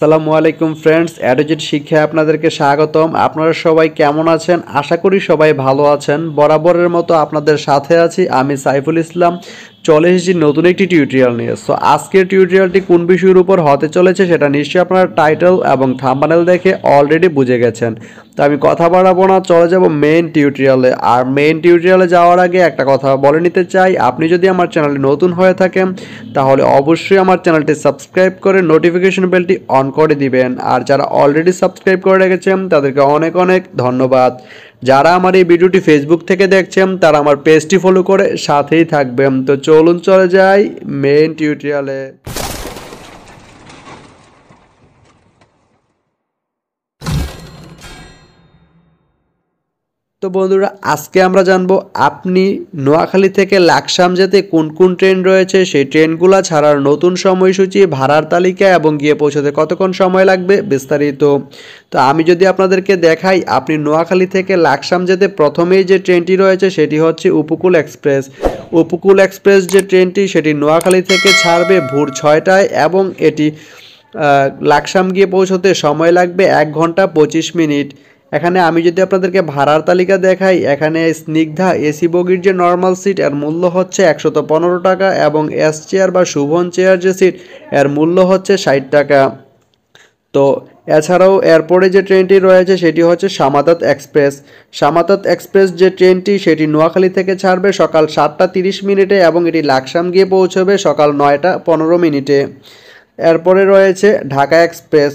আসসালামু আলাইকুম ফ্রেন্ডস অ্যাডোজেট শিক্ষায় আপনাদেরকে স্বাগতম আপনারা সবাই কেমন আছেন আশা করি সবাই ভালো আছেন বরাবরের মতো আপনাদের সাথে আছি আমি সাইফুল ইসলাম চলে এসেছি নতুন একটি টিউটোরিয়াল নিয়ে সো আজকের টিউটোরিয়ালটি কোন বিষয়ের উপর হতে চলেছে সেটা নিশ্চয়ই আপনারা টাইটেল এবং থাম্বানেল দেখে অলরেডি বুঝে গেছেন তো আমি কথা বাড়াবো না চলে যাব মেন টিউটোরিয়ালে আর মেন টিউটোরিয়ালে যাওয়ার আগে একটা কথা বলে নিতে চাই আপনি যদি আমার চ্যানেলে নতুন হয়ে থাকেন তাহলে অবশ্যই আমার চ্যানেলটি সাবস্ক্রাইব করে নোটিফিকেশন বেলটি অন করে দিবেন আর যারা অলরেডি সাবস্ক্রাইব করে রেখেছেন তাদেরকে অনেক অনেক ধন্যবাদ যারা আমার এই ভিডিওটি ফেসবুক থেকে দেখছেন তারা আমার পেজটি ফলো করে সাথেই থাকবেন তো চলুন চলে যাই মেন টিউটোরিয়ালে তো বন্ধুরা আজকে আমরা জানবো আপনি নোয়াখালী থেকে লাকসাম যেতে কোন কোন ট্রেন রয়েছে সেই ট্রেনগুলো ছাড়ার নতুন সময়সূচি ভাড়ার তালিকা এবং গিয়ে পৌঁছাতে কতক্ষণ সময় লাগবে বিস্তারিত তো আমি যদি আপনাদেরকে দেখাই আপনি নোয়াখালী থেকে লাকসাম যেতে প্রথমেই যে ট্রেনটি রয়েছে সেটি হচ্ছে উপকূল এক্সপ্রেস উপকূল এক্সপ্রেস যে ট্রেনটি সেটি নোয়াখালী থেকে ছাড়বে ভোর ছয়টায় এবং এটি লাকসাম গিয়ে পৌঁছতে সময় লাগবে এক ঘন্টা পঁচিশ মিনিট এখানে আমি যদি আপনাদেরকে ভাড়ার তালিকা দেখাই এখানে স্নিগ্ধা এসি বগির যে নর্মাল সিট এর মূল্য হচ্ছে একশত পনেরো টাকা এবং এস চেয়ার বা শুভন চেয়ার যে সিট এর মূল্য হচ্ছে ষাট টাকা তো এছাড়াও এরপরে যে ট্রেনটি রয়েছে সেটি হচ্ছে সামাতাত এক্সপ্রেস সামাতাত এক্সপ্রেস যে ট্রেনটি সেটি নোয়াখালী থেকে ছাড়বে সকাল সাতটা তিরিশ মিনিটে এবং এটি লাকসাম গিয়ে পৌঁছবে সকাল নয়টা পনেরো মিনিটে এরপরে রয়েছে ঢাকা এক্সপ্রেস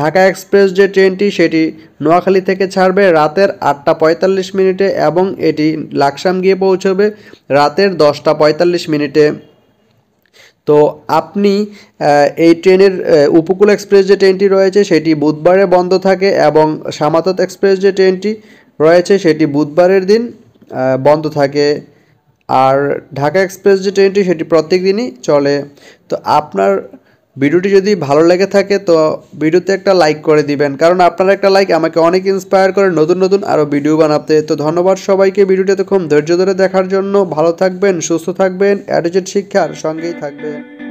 ঢাকা এক্সপ্রেস যে ট্রেনটি সেটি নোয়াখালী থেকে ছাড়বে রাতের আটটা পঁয়তাল্লিশ মিনিটে এবং এটি লাকসাম গিয়ে পৌঁছবে রাতের দশটা পঁয়তাল্লিশ মিনিটে তো আপনি এই ট্রেনের উপকূল এক্সপ্রেস যে ট্রেনটি রয়েছে সেটি বুধবারে বন্ধ থাকে এবং সামাতত এক্সপ্রেস যে ট্রেনটি রয়েছে সেটি বুধবারের দিন বন্ধ থাকে আর ঢাকা এক্সপ্রেস যে ট্রেনটি সেটি প্রত্যেক দিনই চলে তো আপনার ভিডিওটি যদি ভালো লেগে থাকে তো ভিডিওতে একটা লাইক করে দিবেন কারণ আপনার একটা লাইক আমাকে অনেক ইন্সপায়ার করে নতুন নতুন আরও ভিডিও বানাতে তো ধন্যবাদ সবাইকে ভিডিওটি এতক্ষণ ধৈর্য ধরে দেখার জন্য ভালো থাকবেন সুস্থ থাকবেন অ্যাডোজেট শিক্ষার সঙ্গেই থাকবেন